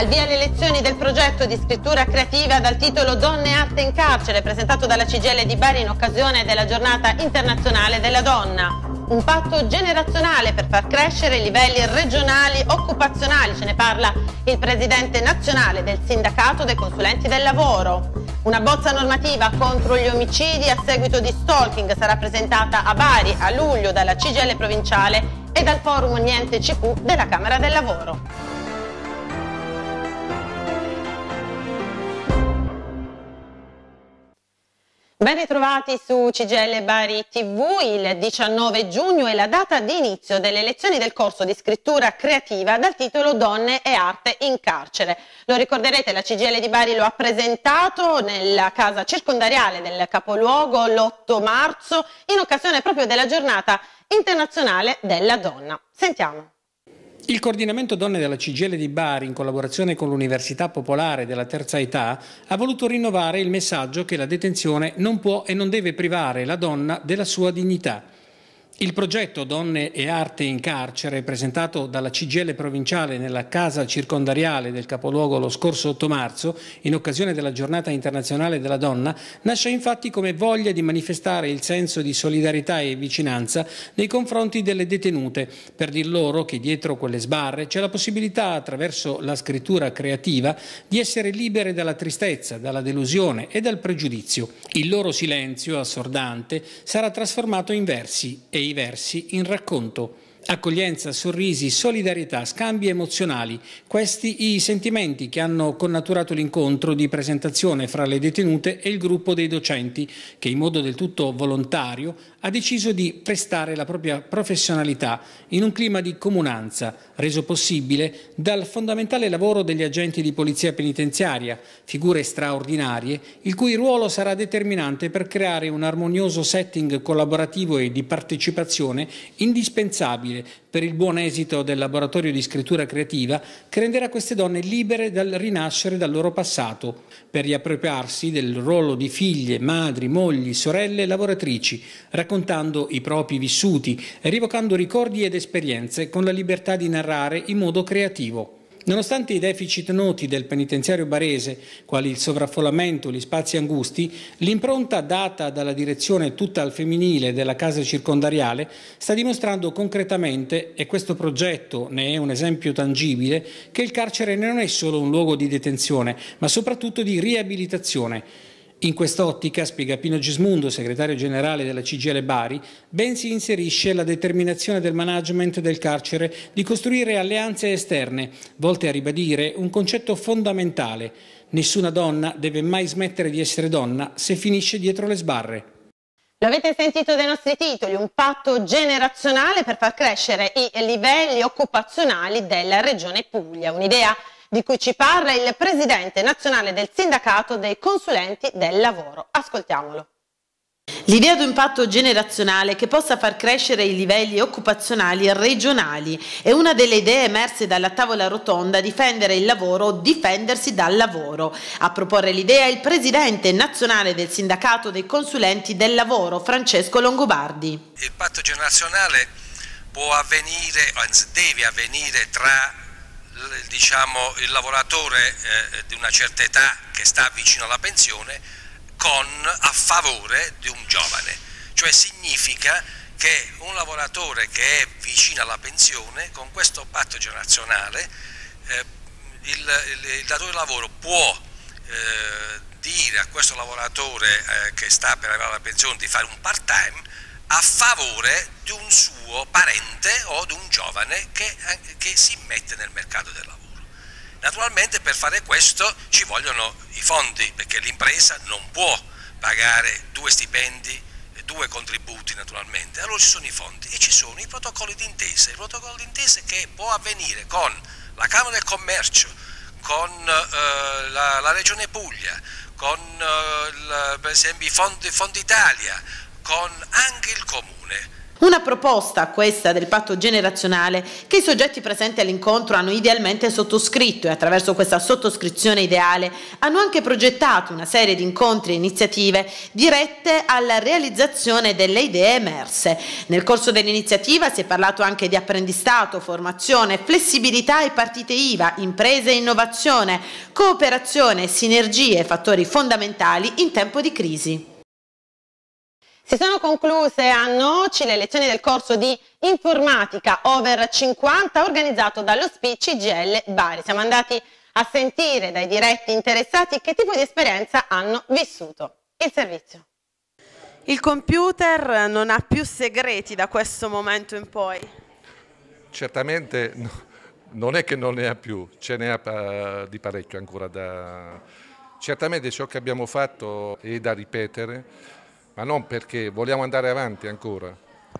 Al via le lezioni del progetto di scrittura creativa dal titolo Donne e arte in carcere, presentato dalla CGL di Bari in occasione della giornata internazionale della donna. Un patto generazionale per far crescere i livelli regionali occupazionali, ce ne parla il presidente nazionale del sindacato dei consulenti del lavoro. Una bozza normativa contro gli omicidi a seguito di stalking sarà presentata a Bari a luglio dalla CGL provinciale e dal forum Niente CQ della Camera del Lavoro. Ben ritrovati su CGL Bari TV, il 19 giugno è la data di inizio delle lezioni del corso di scrittura creativa dal titolo Donne e arte in carcere. Lo ricorderete, la CGL di Bari lo ha presentato nella casa circondariale del capoluogo l'8 marzo in occasione proprio della giornata internazionale della donna. Sentiamo. Il coordinamento donne della Cigele di Bari, in collaborazione con l'Università Popolare della Terza Età, ha voluto rinnovare il messaggio che la detenzione non può e non deve privare la donna della sua dignità. Il progetto Donne e Arte in carcere, presentato dalla CGL provinciale nella casa circondariale del capoluogo lo scorso 8 marzo, in occasione della giornata internazionale della donna, nasce infatti come voglia di manifestare il senso di solidarietà e vicinanza nei confronti delle detenute, per dir loro che dietro quelle sbarre c'è la possibilità, attraverso la scrittura creativa, di essere libere dalla tristezza, dalla delusione e dal pregiudizio. Il loro silenzio assordante sarà trasformato in versi e in dei versi in racconto Accoglienza, sorrisi, solidarietà, scambi emozionali, questi i sentimenti che hanno connaturato l'incontro di presentazione fra le detenute e il gruppo dei docenti che in modo del tutto volontario ha deciso di prestare la propria professionalità in un clima di comunanza reso possibile dal fondamentale lavoro degli agenti di polizia penitenziaria, figure straordinarie il cui ruolo sarà determinante per creare un armonioso setting collaborativo e di partecipazione indispensabile necessarie per il buon esito del laboratorio di scrittura creativa che renderà queste donne libere dal rinascere dal loro passato, per riappropriarsi del ruolo di figlie, madri, mogli, sorelle, e lavoratrici, raccontando i propri vissuti e rivocando ricordi ed esperienze con la libertà di narrare in modo creativo. Nonostante i deficit noti del penitenziario barese, quali il sovraffollamento, gli spazi angusti, l'impronta data dalla direzione tutta al femminile della casa circondariale sta dimostrando concretamente, e questo progetto ne è un esempio tangibile, che il carcere non è solo un luogo di detenzione, ma soprattutto di riabilitazione. In quest'ottica, spiega Pino Gismundo, segretario generale della CGL Bari, ben si inserisce la determinazione del management del carcere di costruire alleanze esterne, volte a ribadire un concetto fondamentale. Nessuna donna deve mai smettere di essere donna se finisce dietro le sbarre. L'avete sentito dai nostri titoli, un patto generazionale per far crescere i livelli occupazionali della regione Puglia. Un'idea di cui ci parla il presidente nazionale del sindacato dei consulenti del lavoro. Ascoltiamolo. L'idea di un patto generazionale che possa far crescere i livelli occupazionali regionali è una delle idee emerse dalla tavola rotonda difendere il lavoro o difendersi dal lavoro. A proporre l'idea è il presidente nazionale del sindacato dei consulenti del lavoro, Francesco Longobardi. Il patto generazionale può avvenire, anzi deve avvenire tra diciamo, il lavoratore eh, di una certa età che sta vicino alla pensione con, a favore di un giovane, cioè significa che un lavoratore che è vicino alla pensione con questo patto generazionale eh, il, il, il, datore di lavoro può eh, dire a questo lavoratore eh, che sta per arrivare alla pensione di fare un part time a favore di un suo parente o di un giovane che, che si mette nel mercato del lavoro. Naturalmente per fare questo ci vogliono i fondi, perché l'impresa non può pagare due stipendi, due contributi naturalmente, allora ci sono i fondi e ci sono i protocolli d'intesa, il protocollo d'intesa che può avvenire con la Camera del Commercio, con eh, la, la, Regione Puglia, con eh, la, per esempio i Fondi, fondi Italia, con anche il comune. Una proposta, questa, del patto generazionale che i soggetti presenti all'incontro hanno idealmente sottoscritto e attraverso questa sottoscrizione ideale hanno anche progettato una serie di incontri e iniziative dirette alla realizzazione delle idee emerse. Nel corso dell'iniziativa si è parlato anche di apprendistato, formazione, flessibilità e partite IVA, imprese e innovazione, cooperazione, sinergie, fattori fondamentali in tempo di crisi. Si sono concluse a Noci le lezioni del corso di informatica over 50 organizzato dallo dall'OSP CGL Bari. Siamo andati a sentire dai diretti interessati che tipo di esperienza hanno vissuto. Il servizio. Il computer non ha più segreti da questo momento in poi? Certamente no, non è che non ne ha più, ce ne eh, ha di parecchio ancora da... Certamente ciò che abbiamo fatto è da ripetere ma non perché vogliamo andare avanti ancora.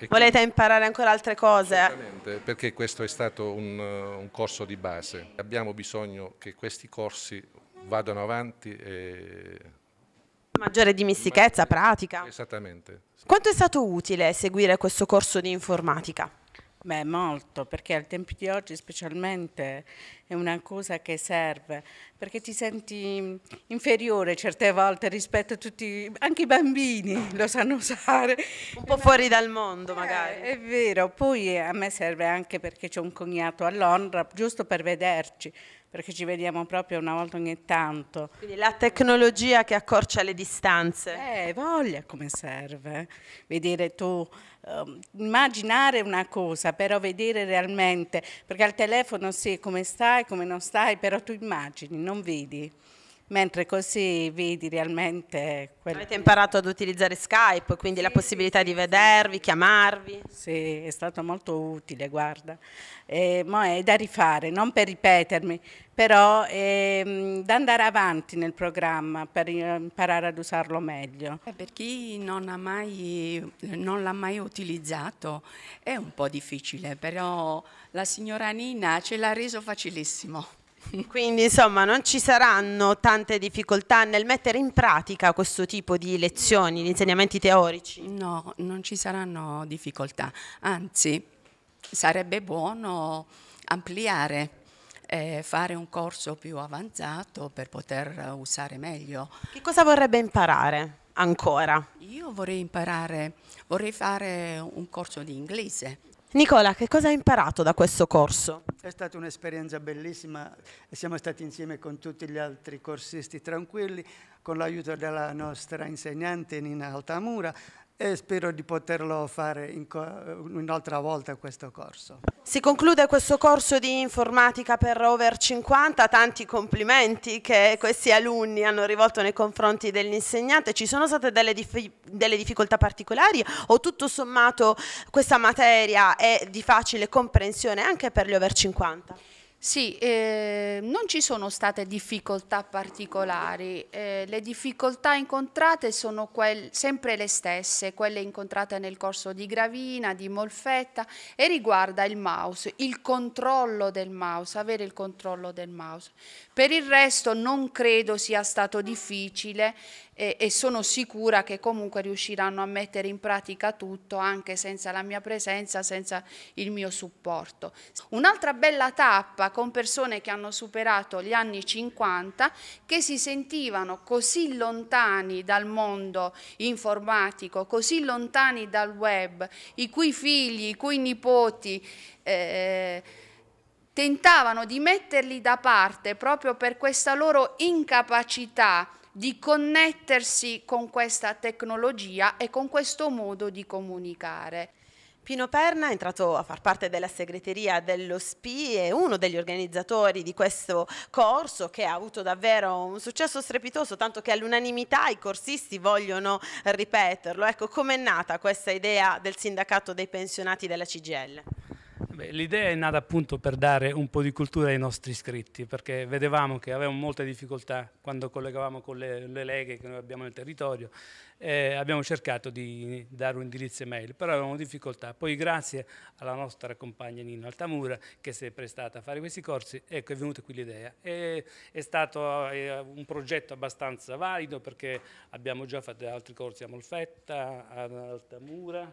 Volete imparare ancora altre cose? Esattamente, perché questo è stato un, eh, un, corso di base. Abbiamo bisogno che questi corsi vadano avanti. E... Maggiore dimestichezza pratica. Esattamente. Quanto è stato utile seguire questo corso di informatica? Beh, molto, perché al tempo di oggi specialmente è una cosa che serve, perché ti senti inferiore certe volte rispetto a tutti, anche i bambini lo sanno usare. Un po' fuori dal mondo eh, magari. Eh, è vero, poi a me serve anche perché c'è un cognato a Londra, giusto per vederci, perché ci vediamo proprio una volta ogni tanto. Quindi la tecnologia che accorcia le distanze. Eh, voglia come serve, vedere tu um, immaginare una cosa, però vedere realmente, perché al telefono sì, come stai, come non stai, però tu immagini, non vedi mentre così vedi realmente... Quello Avete imparato ad utilizzare Skype, quindi sì, la possibilità sì, di vedervi, sì. chiamarvi? Sì, è stato molto utile, guarda. Eh, è da rifare, non per ripetermi, però è ehm, da andare avanti nel programma per imparare ad usarlo meglio. Eh, per chi non, l'ha mai, mai utilizzato è un po' difficile, però la signora Nina ce l'ha reso facilissimo. Quindi insomma non ci saranno tante difficoltà nel mettere in pratica questo tipo di lezioni, di insegnamenti teorici? No, non ci saranno difficoltà, anzi sarebbe buono ampliare eh, fare un corso più avanzato per poter usare meglio. Che cosa vorrebbe imparare ancora? Io vorrei imparare, vorrei fare un corso di inglese Nicola, che cosa hai imparato da questo corso? È stata un'esperienza bellissima, siamo stati insieme con tutti gli altri corsisti tranquilli, con l'aiuto della nostra insegnante Nina Altamura, e spero di poterlo fare un'altra volta questo corso. Si conclude questo corso di informatica per over 50, tanti complimenti che questi alunni hanno rivolto nei confronti dell'insegnante, ci sono state delle, dif delle, difficoltà particolari o tutto sommato questa materia è di facile comprensione anche per gli over 50? Sì, eh, non ci sono state difficoltà particolari, eh, le difficoltà incontrate sono sempre le stesse, quelle incontrate nel corso di Gravina, di Molfetta e riguarda il mouse, il controllo del mouse, avere il controllo del mouse. Per il resto non credo sia stato difficile e, e, sono sicura che comunque riusciranno a mettere in pratica tutto anche senza la mia presenza, senza il mio supporto. Un'altra bella tappa con persone che hanno superato gli anni 50 che si sentivano così lontani dal mondo informatico, così lontani dal web, i cui figli, i cui nipoti eh, tentavano di metterli da parte proprio per questa loro incapacità di connettersi con questa tecnologia e con questo modo di comunicare. Pino Perna è entrato a far parte della segreteria dello SPI è uno degli organizzatori di questo corso che ha avuto davvero un successo strepitoso, tanto che all'unanimità i corsisti vogliono ripeterlo. Ecco, com'è nata questa idea del sindacato dei pensionati della CGL? L'idea è nata appunto per dare un po' di cultura ai nostri iscritti, perché vedevamo che avevamo molte difficoltà quando collegavamo con le, le leghe che noi abbiamo nel territorio e abbiamo cercato di dare un indirizzo email, però avevamo difficoltà. Poi grazie alla nostra compagna Nino Altamura che si è prestata a fare questi corsi, ecco è venuta qui l'idea. È stato è un progetto abbastanza valido perché abbiamo già fatto altri corsi a Molfetta, ad Altamura,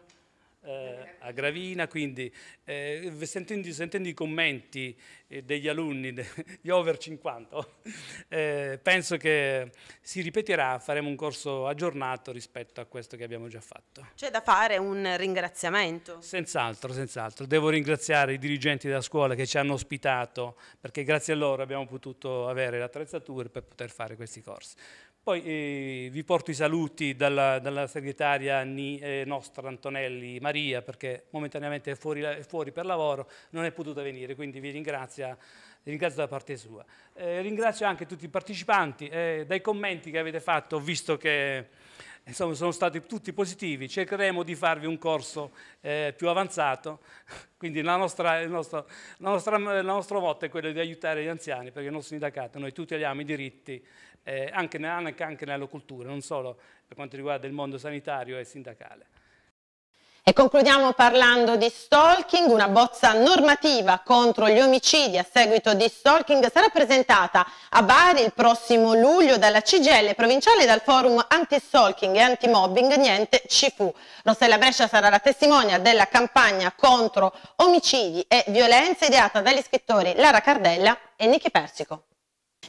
eh, a Gravina, quindi eh, sentendo, sentendo, i commenti eh, degli alunni, gli over 50, eh, penso che si ripeterà, faremo un corso aggiornato rispetto a questo che abbiamo già fatto. C'è da fare un ringraziamento? Senz'altro, senz'altro. Devo ringraziare i dirigenti della scuola che ci hanno ospitato, perché grazie a loro abbiamo potuto avere le attrezzature per poter fare questi corsi. Poi eh, vi porto i saluti dalla, dalla segretaria Ni, eh, nostra Antonelli Maria perché momentaneamente è fuori, è fuori, per lavoro, non è potuta venire, quindi vi ringrazio, vi ringrazio da parte sua. Eh, ringrazio anche tutti i partecipanti, eh, dai commenti che avete fatto ho visto che insomma, sono stati tutti positivi, cercheremo di farvi un corso eh, più avanzato, quindi la nostra, il, nostro, la nostra, il nostro motto è quello di aiutare gli anziani perché il nostro sindacato, noi tuteliamo i diritti eh, anche nell'ANAC, anche nella cultura, non solo per quanto riguarda il mondo sanitario e sindacale. E concludiamo parlando di stalking, una bozza normativa contro gli omicidi a seguito di stalking sarà presentata a Bari il prossimo luglio dalla CGL provinciale e dal forum anti-stalking e anti-mobbing Niente ci fu. Rossella Brescia sarà la testimonia della campagna contro omicidi e violenza ideata dagli scrittori Lara Cardella e Nichi Persico.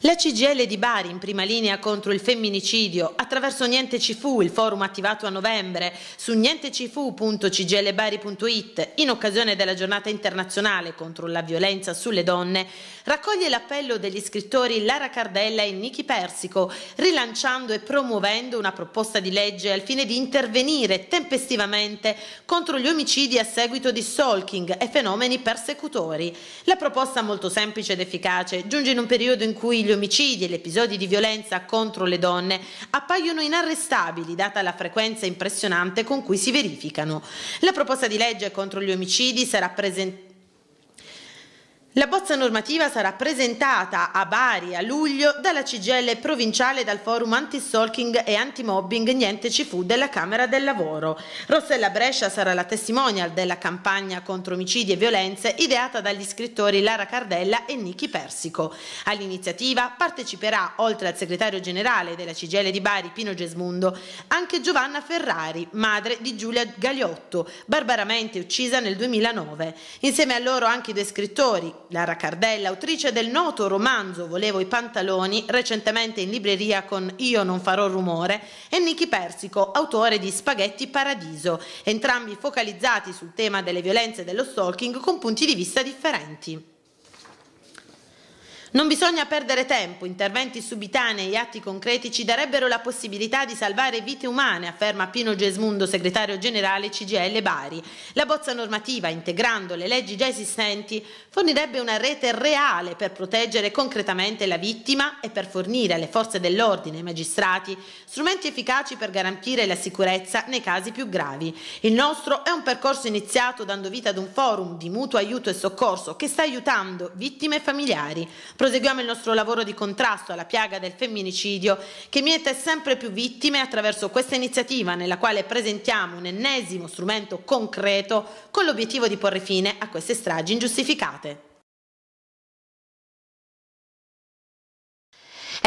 La CGL di Bari in prima linea contro il femminicidio attraverso Niente Ci Fu, il forum attivato a novembre su nientecifu.cglbari.it in occasione della giornata internazionale contro la violenza sulle donne raccoglie l'appello degli scrittori Lara Cardella e Niki Persico rilanciando e promuovendo una proposta di legge al fine di intervenire tempestivamente contro gli omicidi a seguito di stalking e fenomeni persecutori. La proposta molto semplice ed efficace giunge in un periodo in cui gli omicidi e gli episodi di violenza contro le donne appaiono inarrestabili data la frequenza impressionante con cui si verificano. La proposta di legge contro gli omicidi sarà presentata la bozza normativa sarà presentata a Bari a luglio dalla CGL provinciale dal forum anti-stalking e anti-mobbing Niente ci fu della Camera del Lavoro. Rossella Brescia sarà la testimonial della campagna contro omicidi e violenze ideata dagli scrittori Lara Cardella e Niki Persico. All'iniziativa parteciperà, oltre al segretario generale della CGL di Bari Pino Gesmundo, anche Giovanna Ferrari, madre di Giulia Gagliotto, barbaramente uccisa nel 2009. Insieme a loro anche i due scrittori Lara Cardella, autrice del noto romanzo Volevo i pantaloni, recentemente in libreria con Io non farò rumore, e Nicky Persico, autore di Spaghetti Paradiso, entrambi focalizzati sul tema delle violenze dello stalking con punti di vista differenti. Non bisogna perdere tempo, interventi subitanei e atti concreti ci darebbero la possibilità di salvare vite umane, afferma Pino Gesmundo, segretario generale CGL Bari. La bozza normativa, integrando le leggi già esistenti, fornirebbe una rete reale per proteggere concretamente la vittima e per fornire alle forze dell'ordine e ai magistrati strumenti efficaci per garantire la sicurezza nei casi più gravi. Il nostro è un percorso iniziato dando vita ad un forum di mutuo aiuto e soccorso che sta aiutando vittime e familiari. Proseguiamo il nostro lavoro di contrasto alla piaga del femminicidio che miete sempre più vittime attraverso questa iniziativa nella quale presentiamo un ennesimo strumento concreto con l'obiettivo di porre fine a queste stragi ingiustificate.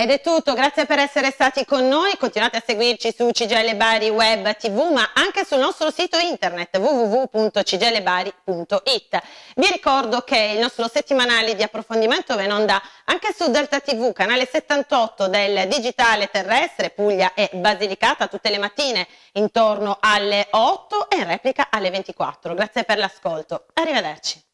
Ed è tutto, grazie per essere stati con noi, continuate a seguirci su CGL Bari Web TV ma anche sul nostro sito internet www.cglbari.it. Vi ricordo che il nostro settimanale di approfondimento va in onda anche su Delta TV, canale 78 del digitale terrestre Puglia e Basilicata tutte le mattine intorno alle 8 e in replica alle 24. Grazie per l'ascolto, arrivederci.